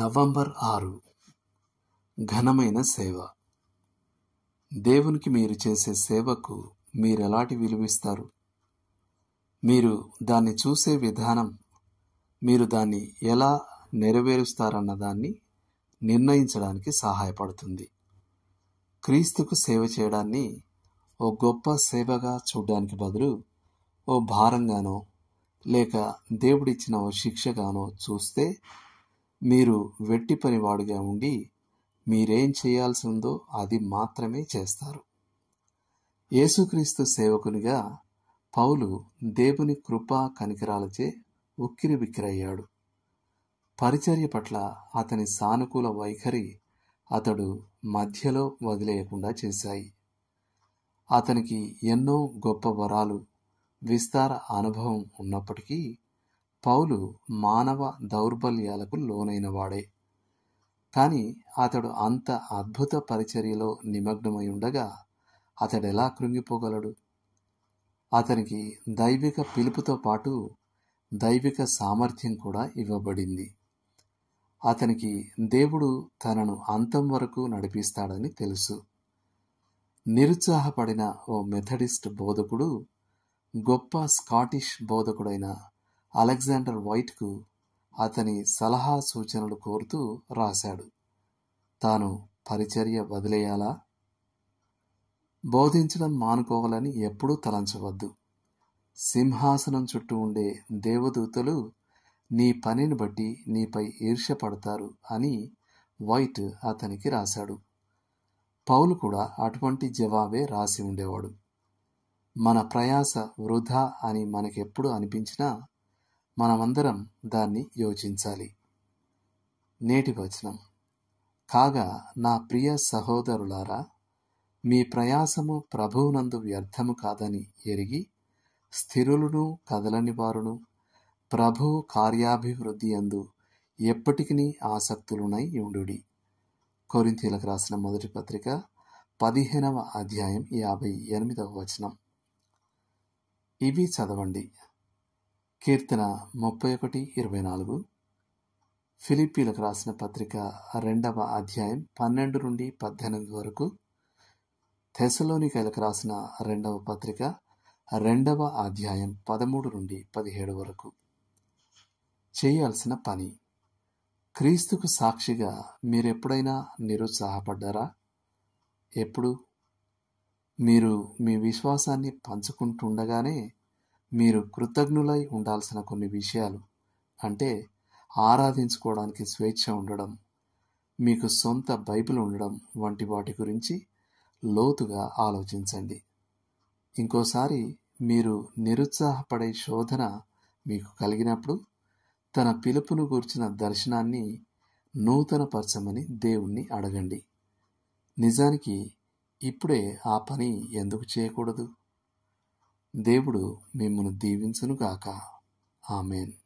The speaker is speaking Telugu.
నవంబర్ ఆరు ఘనమైన సేవ దేవునికి మీరు చేసే సేవకు మీరు ఎలాంటి విలువిస్తారు మీరు దాన్ని చూసే విధానం మీరు దాన్ని ఎలా నెరవేరుస్తారన్న దాన్ని నిర్ణయించడానికి సహాయపడుతుంది క్రీస్తుకు సేవ చేయడాన్ని ఓ గొప్ప సేవగా చూడడానికి బదులు ఓ భారంగానో లేక దేవుడిచ్చిన ఓ శిక్షగానో చూస్తే మీరు వెట్టి పనివాడుగా ఉండి మీరేం చేయాల్సిందో అది మాత్రమే చేస్తారు యేసుక్రీస్తు సేవకునిగా పౌలు దేవుని కృపా కనికరాలచే ఉక్కిరి బిక్కిరయ్యాడు పరిచర్య పట్ల అతని సానుకూల వైఖరి అతడు మధ్యలో వదిలేయకుండా చేశాయి అతనికి ఎన్నో గొప్ప వరాలు విస్తార అనుభవం ఉన్నప్పటికీ పౌలు మానవ దౌర్బల్యాలకు లోనైనవాడే కానీ అతడు అంత అద్భుత పరిచర్యలో నిమగ్నమై ఉండగా అతడెలా కృంగిపోగలడు అతనికి దైవిక పిలుపుతో పాటు దైవిక సామర్థ్యం కూడా ఇవ్వబడింది అతనికి దేవుడు తనను అంతం వరకు నడిపిస్తాడని తెలుసు నిరుత్సాహపడిన ఓ మెథడిస్ట్ బోధకుడు గొప్ప స్కాటిష్ బోధకుడైన అలెగ్జాండర్ వైట్కు అతని సలహా సూచనలు కోరుతూ రాశాడు తాను పరిచర్య వదిలేయాలా బోధించడం మానుకోవాలని ఎప్పుడూ తలంచవద్దు సింహాసనం చుట్టూ ఉండే దేవదూతలు నీ పనిని బట్టి నీపై ఈర్ష్యపడతారు అని వైట్ అతనికి రాశాడు పౌలు కూడా అటువంటి జవాబే రాసి ఉండేవాడు మన ప్రయాస వృధా అని మనకెప్పుడు అనిపించినా మనమందరం దాన్ని యోచించాలి నేటి వచనం కాగా నా ప్రియ సహోదరులారా మీ ప్రయాసము ప్రభువునందు వ్యర్థము కాదని ఎరిగి స్థిరులను కదలని వారును ప్రభు కార్యాభివృద్ధి అందు ఎప్పటికీ ఆసక్తులునై ఉండు కొరింతీలకు రాసిన మొదటి పత్రిక పదిహేనవ అధ్యాయం యాభై ఎనిమిదవ వచనం ఇవి చదవండి కీర్తన ముప్పై ఒకటి ఇరవై నాలుగు ఫిలిపీలకు రాసిన పత్రిక రెండవ అధ్యాయం పన్నెండు నుండి పద్దెనిమిది వరకు థెసలోనికైలకు రాసిన రెండవ పత్రిక రెండవ అధ్యాయం పదమూడు నుండి పదిహేడు వరకు చేయాల్సిన పని క్రీస్తుకు సాక్షిగా మీరెప్పుడైనా నిరుత్సాహపడ్డారా ఎప్పుడు మీరు మీ విశ్వాసాన్ని పంచుకుంటుండగానే మీరు కృతజ్ఞులై ఉండాల్సిన కొన్ని విషయాలు అంటే ఆరాధించుకోవడానికి స్వేచ్ఛ ఉండడం మీకు సొంత బైబిల్ ఉండడం వంటి వాటి గురించి లోతుగా ఆలోచించండి ఇంకోసారి మీరు నిరుత్సాహపడే శోధన మీకు కలిగినప్పుడు తన పిలుపును గూర్చిన దర్శనాన్ని నూతనపరచమని దేవుణ్ణి అడగండి నిజానికి ఇప్పుడే ఆ పని ఎందుకు చేయకూడదు దేవుడు మిమ్మల్ని దీవించునుగాక ఆమెన్